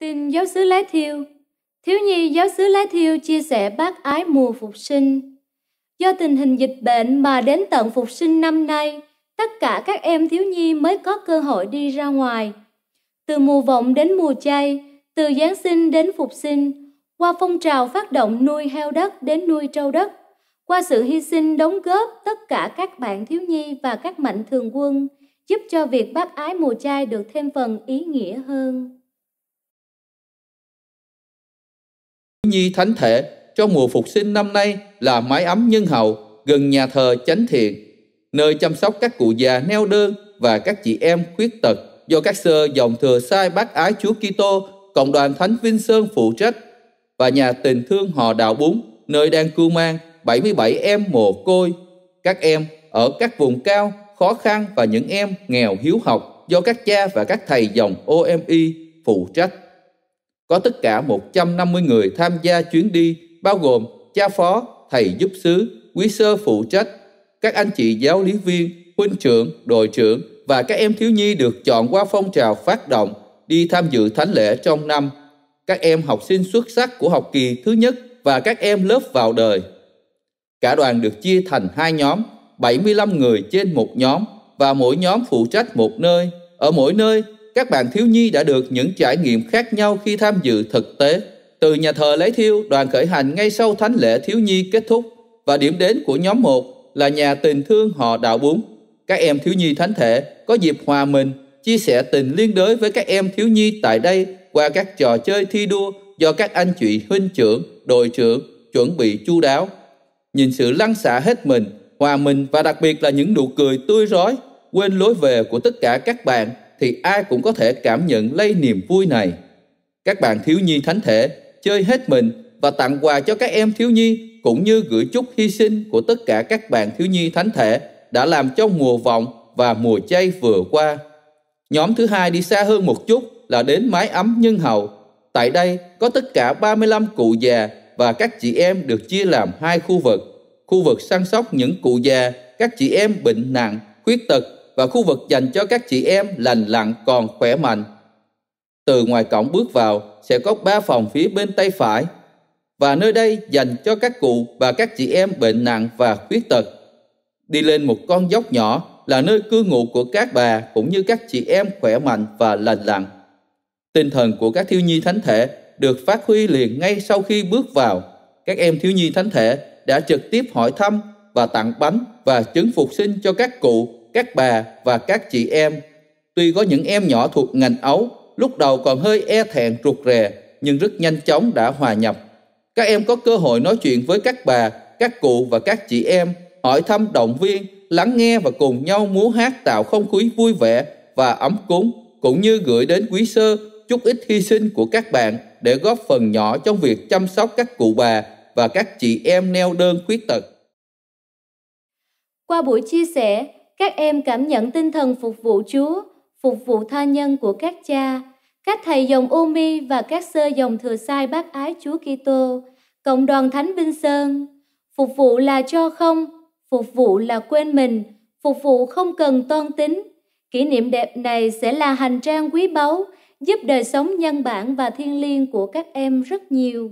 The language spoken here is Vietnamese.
Tin giáo sứ Lái Thiêu Thiếu nhi giáo sứ Lái Thiêu chia sẻ bác ái mùa phục sinh. Do tình hình dịch bệnh mà đến tận phục sinh năm nay, tất cả các em thiếu nhi mới có cơ hội đi ra ngoài. Từ mùa vọng đến mùa chay, từ Giáng sinh đến phục sinh, qua phong trào phát động nuôi heo đất đến nuôi trâu đất, qua sự hy sinh đóng góp tất cả các bạn thiếu nhi và các mạnh thường quân, giúp cho việc bác ái mùa chay được thêm phần ý nghĩa hơn. nhi thánh thể cho mùa phục sinh năm nay là mái ấm nhân hậu gần nhà thờ chánh thiện, nơi chăm sóc các cụ già neo đơn và các chị em khuyết tật do các sơ dòng thừa sai bác ái Chúa Kitô, cộng đoàn Thánh Vinh Sơn phụ trách và nhà tình thương họ Đạo Bún, nơi đang cưu mang 77 em mồ côi, các em ở các vùng cao, khó khăn và những em nghèo hiếu học do các cha và các thầy dòng OMI phụ trách. Có tất cả 150 người tham gia chuyến đi, bao gồm cha phó, thầy giúp xứ, quý sơ phụ trách, các anh chị giáo lý viên, huynh trưởng, đội trưởng và các em thiếu nhi được chọn qua phong trào phát động đi tham dự thánh lễ trong năm. Các em học sinh xuất sắc của học kỳ thứ nhất và các em lớp vào đời. Cả đoàn được chia thành hai nhóm, 75 người trên một nhóm và mỗi nhóm phụ trách một nơi. Ở mỗi nơi, các bạn thiếu nhi đã được những trải nghiệm khác nhau khi tham dự thực tế. Từ nhà thờ lấy thiêu, đoàn khởi hành ngay sau thánh lễ thiếu nhi kết thúc và điểm đến của nhóm 1 là nhà tình thương họ đạo bún. Các em thiếu nhi thánh thể có dịp hòa mình, chia sẻ tình liên đới với các em thiếu nhi tại đây qua các trò chơi thi đua do các anh chị huynh trưởng, đội trưởng chuẩn bị chu đáo. Nhìn sự lăn xả hết mình, hòa mình và đặc biệt là những nụ cười tươi rói, quên lối về của tất cả các bạn thì ai cũng có thể cảm nhận lây niềm vui này. Các bạn thiếu nhi thánh thể chơi hết mình và tặng quà cho các em thiếu nhi cũng như gửi chúc hy sinh của tất cả các bạn thiếu nhi thánh thể đã làm cho mùa vọng và mùa chay vừa qua. Nhóm thứ hai đi xa hơn một chút là đến mái ấm nhân hậu. Tại đây có tất cả 35 cụ già và các chị em được chia làm hai khu vực. Khu vực săn sóc những cụ già, các chị em bệnh nặng, khuyết tật và khu vực dành cho các chị em lành lặn còn khỏe mạnh. Từ ngoài cổng bước vào sẽ có ba phòng phía bên tay phải và nơi đây dành cho các cụ và các chị em bệnh nặng và khuyết tật. Đi lên một con dốc nhỏ là nơi cư ngụ của các bà cũng như các chị em khỏe mạnh và lành lặn. Tinh thần của các thiếu nhi thánh thể được phát huy liền ngay sau khi bước vào. Các em thiếu nhi thánh thể đã trực tiếp hỏi thăm và tặng bánh và trứng phục sinh cho các cụ các bà và các chị em. Tuy có những em nhỏ thuộc ngành ấu, lúc đầu còn hơi e thẹn rụt rè, nhưng rất nhanh chóng đã hòa nhập. Các em có cơ hội nói chuyện với các bà, các cụ và các chị em, hỏi thăm động viên, lắng nghe và cùng nhau múa hát tạo không khí vui vẻ và ấm cúng, cũng như gửi đến quý sơ chút ít hy sinh của các bạn để góp phần nhỏ trong việc chăm sóc các cụ bà và các chị em neo đơn khuyết tật. Qua buổi chia sẻ, các em cảm nhận tinh thần phục vụ Chúa, phục vụ tha nhân của các cha, các thầy dòng Umi và các sơ dòng thừa sai bác ái Chúa Kitô, cộng đoàn Thánh Vinh Sơn. Phục vụ là cho không, phục vụ là quên mình, phục vụ không cần toan tính. Kỷ niệm đẹp này sẽ là hành trang quý báu, giúp đời sống nhân bản và thiên liêng của các em rất nhiều.